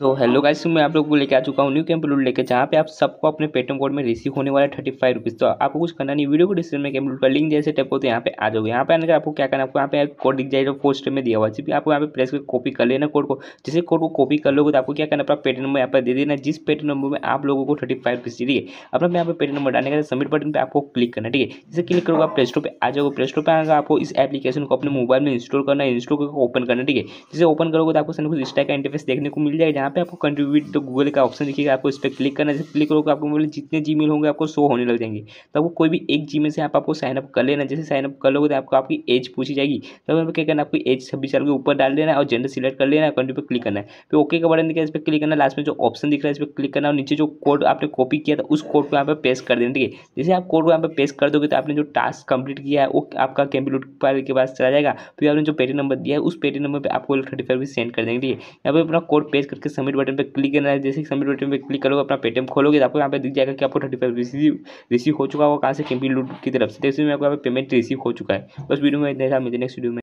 तो hello guys मैं आप लोगों को लेके आ चुका हूँ न्यू कैंप लूट लेकर जहाँ पे आप सबको अपने पेटम कोड में रिसीव होने वाला है थर्टी फाइव रुपीज़ तो आपको कुछ करना नहीं वीडियो को डिस्क्रिप्शन में कैंप लूट का लिंक जैसे टेप हो तो यहाँ पे आ जाओगे यहाँ पे आने का आपको क्या करना आपको यहाँ पे कोड दिख जाएगा पोस्ट में दिया हुआ है आपको यहाँ पे प्रेस करके कॉपी कर लेना कोड को जैसे कोड को कॉपी कर लोगे तो आपको क्या करना अपना पेटी नंबर यहाँ पर दे देना जिस पेटी नंबर में आप लोगों को थर्टी फाइव रुपीज़ दिए अपना यहाँ पे पेटी नंबर डालने का सबमिट बटन पर आपको क्लिक करना ठीक है जैसे क्लिक करोगे आप प्ले स्टोर पर आ जाओगे प्ले स्टोर पर आएगा आपको इस एप्लीकेशन को अपने मोबाइल में इंस्टॉल करना इंस्टॉल करके ओपन करना ठीक है जैसे ओपन करोगे तो आपको सामने कुछ इस टाइप का इंटरफेस देखने को मिल जाएगा जहाँ यहाँ पे आपको कंट्रीब्यूट तो गूगल का ऑप्शन दिखेगा आपको इस पर क्लिक करना जैसे क्लिक करोगे आपको मोबाइल जितने जी होंगे आपको शो होने लग जाएंगे तो आपको कोई भी एक जी से आप आपको साइनअप कर लेना जैसे साइनअप कर लोगे तो आपको आपकी एज पूछी जाएगी तब तो आपको क्या करना आपको एज छब्बीस साल के ऊपर डाल देना और जेंडर सिलेक्ट कर लेना कंट्री पर क्लिक करना है फिर ओके का बटन दिखा इस पर क्लिक करना लास्ट में जो ऑप्शन दिख रहा है इस पर क्लिक करना और नीचे जो कोड आपने कॉपी किया था उस कोड को यहाँ पर पेस्ट कर देना ठीक है जैसे आप कोड को यहाँ पर पेस्ट कर दोगे तो आपने जो टास्क कंप्लीट किया है वो आपका फाइल के पास चला जाएगा फिर आपने जो पेटी नंबर दिया है उस पेटी नंबर पर आपको थर्टी फाइव सेंड कर देंगे ठीक है यहाँ पर अपना कोड पेस्ट करके सबमिट बटन पर क्लिक करना है जैसे सबमिट बटन पर क्लिक करोगे अपना पेटीएम खोलोगे तो आपको यहाँ पे दिख जाएगा कि आपको थर्टी फाइव रिसीव रिसीव हो चुका है वो कहाँ से के लूट की तरफ से तो मैं आपको यहाँ पे पेमेंट रिसीव हो चुका है बस वीडियो में देखा था नेक्स्ट वीडियो में